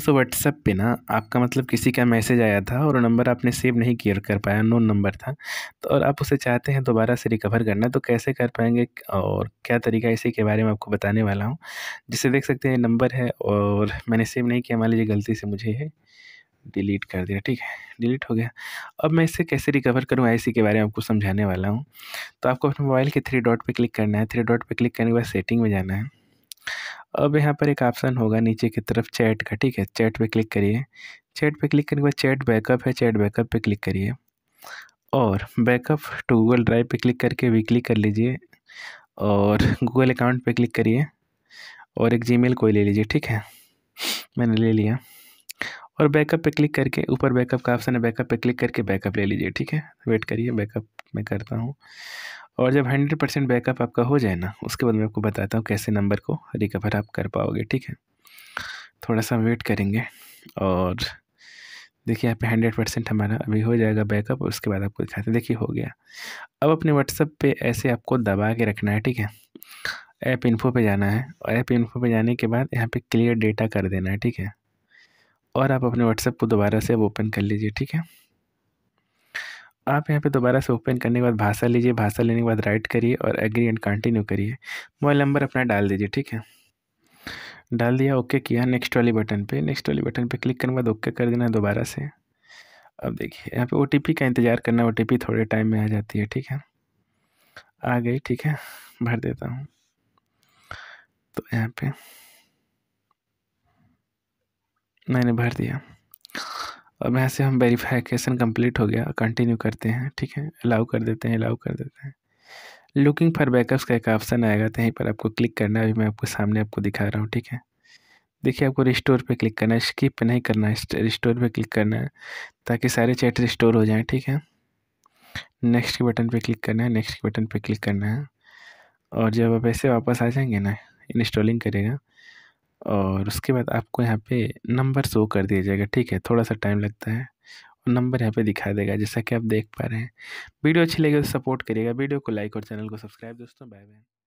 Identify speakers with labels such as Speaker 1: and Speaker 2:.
Speaker 1: दोस्तों so WhatsApp पे ना आपका मतलब किसी का मैसेज आया था और नंबर आपने सेव नहीं किया कर पाया नोन नंबर था तो और आप उसे चाहते हैं दोबारा से रिकवर करना तो कैसे कर पाएंगे और क्या तरीका इसी के बारे में आपको बताने वाला हूँ जिसे देख सकते हैं नंबर है और मैंने सेव नहीं किया मान लीजिए गलती से मुझे है डिलीट कर दिया ठीक है डिलीट हो गया अब मैं इसे कैसे रिकवर करूँगा इसी के बारे में आपको समझाने वाला हूँ तो आपको अपने मोबाइल के थ्री डॉट पे क्लिक करना है थ्री डॉट पे क्लिक करने के बाद सेटिंग में जाना है अब यहाँ पर एक ऑप्शन होगा नीचे की तरफ चैट का ठीक है चैट पे क्लिक करिए चैट पे क्लिक करने के बाद चैट बैकअप है चैट बैकअप पे क्लिक करिए और बैकअप टू गूगल ड्राइव पे क्लिक करके वीकली कर लीजिए और गूगल अकाउंट पे क्लिक करिए और एक जीमेल कोई ले लीजिए ठीक है मैंने ले लिया और बैकअप पे क्लिक करके ऊपर बैकअप का ऑप्शन है बैकअप पे क्लिक करके बैकअप ले लीजिए ठीक है वेट करिए बैकअप मैं करता हूँ और जब हंड्रेड परसेंट बैकअप आपका हो जाए ना उसके बाद मैं आपको बताता हूँ कैसे नंबर को रिकवर आप कर पाओगे ठीक है थोड़ा सा वेट करेंगे और देखिए यहाँ पे हंड्रेड परसेंट हमारा अभी हो जाएगा बैकअप उसके बाद आपको दिखाते देखिए हो गया अब अपने व्हाट्सअप पे ऐसे आपको दबा के रखना है ठीक है ऐप इन्फो पे जाना है और ऐप इन्फो पे जाने के बाद यहाँ पे क्लियर डेटा कर देना है ठीक है और आप अपने व्हाट्सएप को दोबारा से ओपन कर लीजिए ठीक है आप यहाँ पे दोबारा से ओपन करने के बाद भाषा लीजिए भाषा लेने के बाद राइट करिए और एग्री एंड कंटिन्यू करिए मोबाइल नंबर अपना डाल दीजिए ठीक है डाल दिया ओके किया नेक्स्ट वाली बटन पे नेक्स्ट वाली बटन पे क्लिक करने के बाद ओके कर देना दोबारा से अब देखिए यहाँ पे ओ का इंतज़ार करना ओ थोड़े टाइम में आ जाती है ठीक है आ गई ठीक है भर देता हूँ तो यहाँ पर मैंने भर दिया अब यहाँ से हम वेरीफिकेशन कंप्लीट हो गया कंटिन्यू करते हैं ठीक है अलाउ कर देते हैं अलाउ कर देते हैं लुकिंग फॉर बैकअप्स का एक ऑप्शन आएगा तो यहीं पर आपको क्लिक करना है अभी मैं आपको सामने आपको दिखा रहा हूँ ठीक है देखिए आपको रिस्टोर पे क्लिक करना है स्किप नहीं करना है रिस्टोर पे क्लिक करना है ताकि सारे चैट रिस्टोर हो जाएँ ठीक है नेक्स्ट के बटन पे क्लिक करना है नेक्स्ट के बटन पे क्लिक करना है और जब आप ऐसे वापस आ जाएंगे ना इंस्टॉलिंग करेगा और उसके बाद आपको यहाँ पे नंबर शो कर दिया जाएगा ठीक है थोड़ा सा टाइम लगता है और नंबर यहाँ पे दिखा देगा जैसा कि आप देख पा रहे हैं वीडियो अच्छी लगे तो सपोर्ट करिएगा वीडियो को लाइक और चैनल को सब्सक्राइब दोस्तों बाय बाय